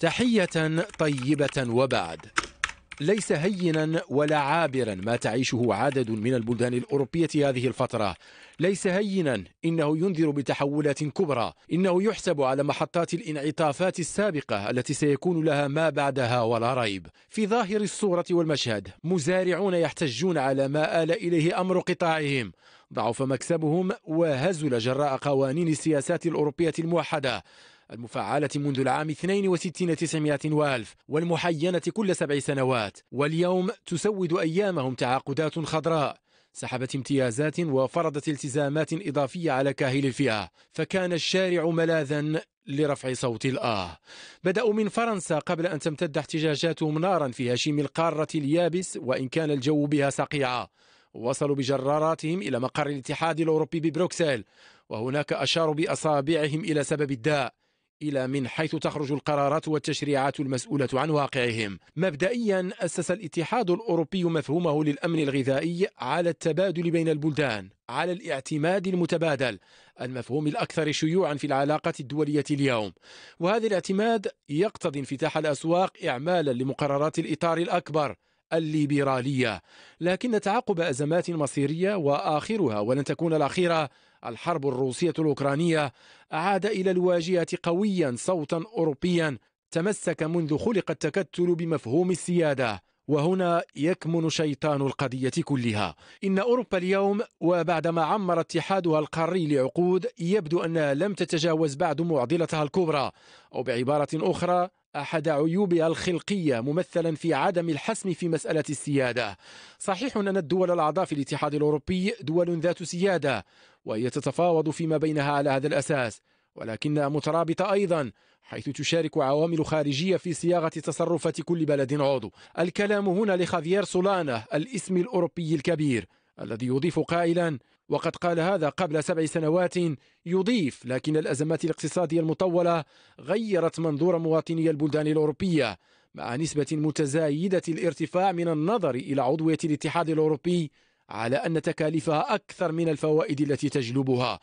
تحية طيبة وبعد ليس هينا ولا عابرا ما تعيشه عدد من البلدان الأوروبية هذه الفترة ليس هينا إنه ينذر بتحولات كبرى إنه يحسب على محطات الانعطافات السابقة التي سيكون لها ما بعدها ولا ريب في ظاهر الصورة والمشهد مزارعون يحتجون على ما آل إليه أمر قطاعهم ضعف مكسبهم وهزل جراء قوانين السياسات الأوروبية الموحدة المفعلة منذ العام 62 900 والف والمحينة كل سبع سنوات واليوم تسود أيامهم تعاقدات خضراء سحبت امتيازات وفرضت التزامات إضافية على كاهل الفئة فكان الشارع ملاذا لرفع صوت الآه بدأوا من فرنسا قبل أن تمتد احتجاجاتهم نارا في هشيم القارة اليابس وإن كان الجو بها صقيعة وصلوا بجراراتهم إلى مقر الاتحاد الأوروبي ببروكسل وهناك أشاروا بأصابعهم إلى سبب الداء إلى من حيث تخرج القرارات والتشريعات المسؤولة عن واقعهم مبدئيا أسس الاتحاد الأوروبي مفهومه للأمن الغذائي على التبادل بين البلدان على الاعتماد المتبادل المفهوم الأكثر شيوعا في العلاقة الدولية اليوم وهذا الاعتماد يقتضي انفتاح الأسواق إعمالا لمقررات الإطار الأكبر الليبرالية لكن تعاقب أزمات مصيرية وآخرها ولن تكون الأخيرة الحرب الروسية الأوكرانية أعاد إلى الواجهة قويا صوتا أوروبيا تمسك منذ خلق التكتل بمفهوم السيادة وهنا يكمن شيطان القضية كلها إن أوروبا اليوم وبعدما عمر اتحادها القاري لعقود يبدو أنها لم تتجاوز بعد معضلتها الكبرى أو بعبارة أخرى أحد عيوبها الخلقية ممثلا في عدم الحسم في مسألة السيادة صحيح أن الدول الأعضاء في الاتحاد الأوروبي دول ذات سيادة وهي تتفاوض فيما بينها على هذا الأساس ولكنها مترابطة أيضا حيث تشارك عوامل خارجية في صياغة تصرفات كل بلد عضو الكلام هنا لخافيير سولانا الاسم الأوروبي الكبير الذي يضيف قائلا وقد قال هذا قبل سبع سنوات يضيف لكن الأزمات الاقتصادية المطولة غيرت منظور مواطني البلدان الأوروبية مع نسبة متزايدة الارتفاع من النظر إلى عضوية الاتحاد الأوروبي على أن تكاليفها أكثر من الفوائد التي تجلبها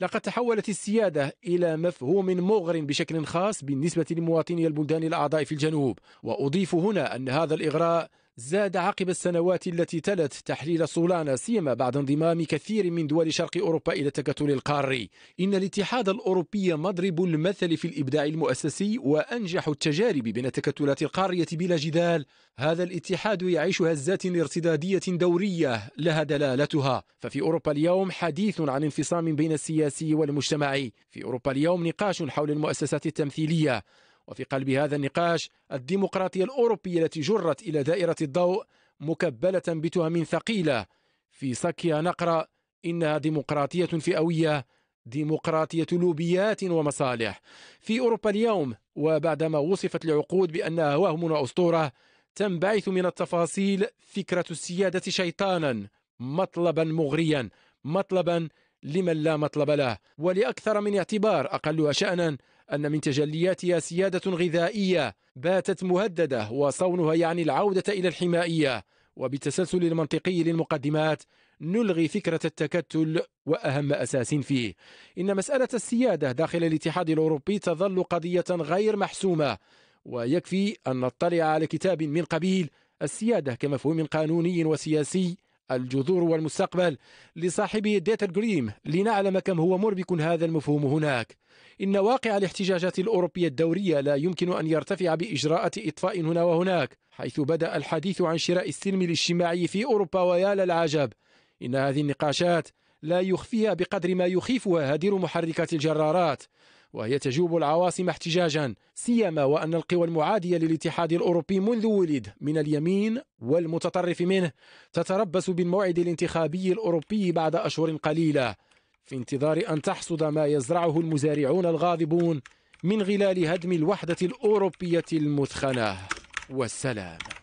لقد تحولت السيادة إلى مفهوم مغر بشكل خاص بالنسبة لمواطني البلدان الأعضاء في الجنوب وأضيف هنا أن هذا الإغراء زاد عقب السنوات التي تلت تحليل صولان سيما بعد انضمام كثير من دول شرق أوروبا إلى التكتل القاري إن الاتحاد الأوروبي مضرب المثل في الإبداع المؤسسي وأنجح التجارب بين التكتلات القارية بلا جدال هذا الاتحاد يعيش هزات ارتدادية دورية لها دلالتها ففي أوروبا اليوم حديث عن انفصام بين السياسي والمجتمعي في أوروبا اليوم نقاش حول المؤسسات التمثيلية وفي قلب هذا النقاش الديمقراطية الأوروبية التي جرت إلى دائرة الضوء مكبلة بتهم ثقيلة في صكها نقرأ إنها ديمقراطية فئوية ديمقراطية لوبيات ومصالح في أوروبا اليوم وبعدما وصفت العقود بأنها وهم وأسطورة تنبعث من التفاصيل فكرة السيادة شيطانا مطلبا مغريا مطلبا لمن لا مطلب له ولأكثر من اعتبار أقلها شأنا أن من تجلياتها سيادة غذائية باتت مهددة وصونها يعني العودة إلى الحمائية وبالتسلسل المنطقي للمقدمات نلغي فكرة التكتل وأهم أساس فيه إن مسألة السيادة داخل الاتحاد الأوروبي تظل قضية غير محسومة ويكفي أن نطلع على كتاب من قبيل السيادة كمفهوم قانوني وسياسي الجذور والمستقبل لصاحبه داتا جريم لنعلم كم هو مربك هذا المفهوم هناك إن واقع الاحتجاجات الأوروبية الدورية لا يمكن أن يرتفع بإجراءات إطفاء هنا وهناك حيث بدأ الحديث عن شراء السلم الاجتماعي في أوروبا ويا للعجب إن هذه النقاشات لا يخفيها بقدر ما يخيفها هدير محركات الجرارات وهي تجوب العواصم احتجاجا سيما وأن القوى المعادية للاتحاد الأوروبي منذ ولد من اليمين والمتطرف منه تتربص بالموعد الانتخابي الأوروبي بعد أشهر قليلة في انتظار أن تحصد ما يزرعه المزارعون الغاضبون من خلال هدم الوحدة الأوروبية المثخنة والسلام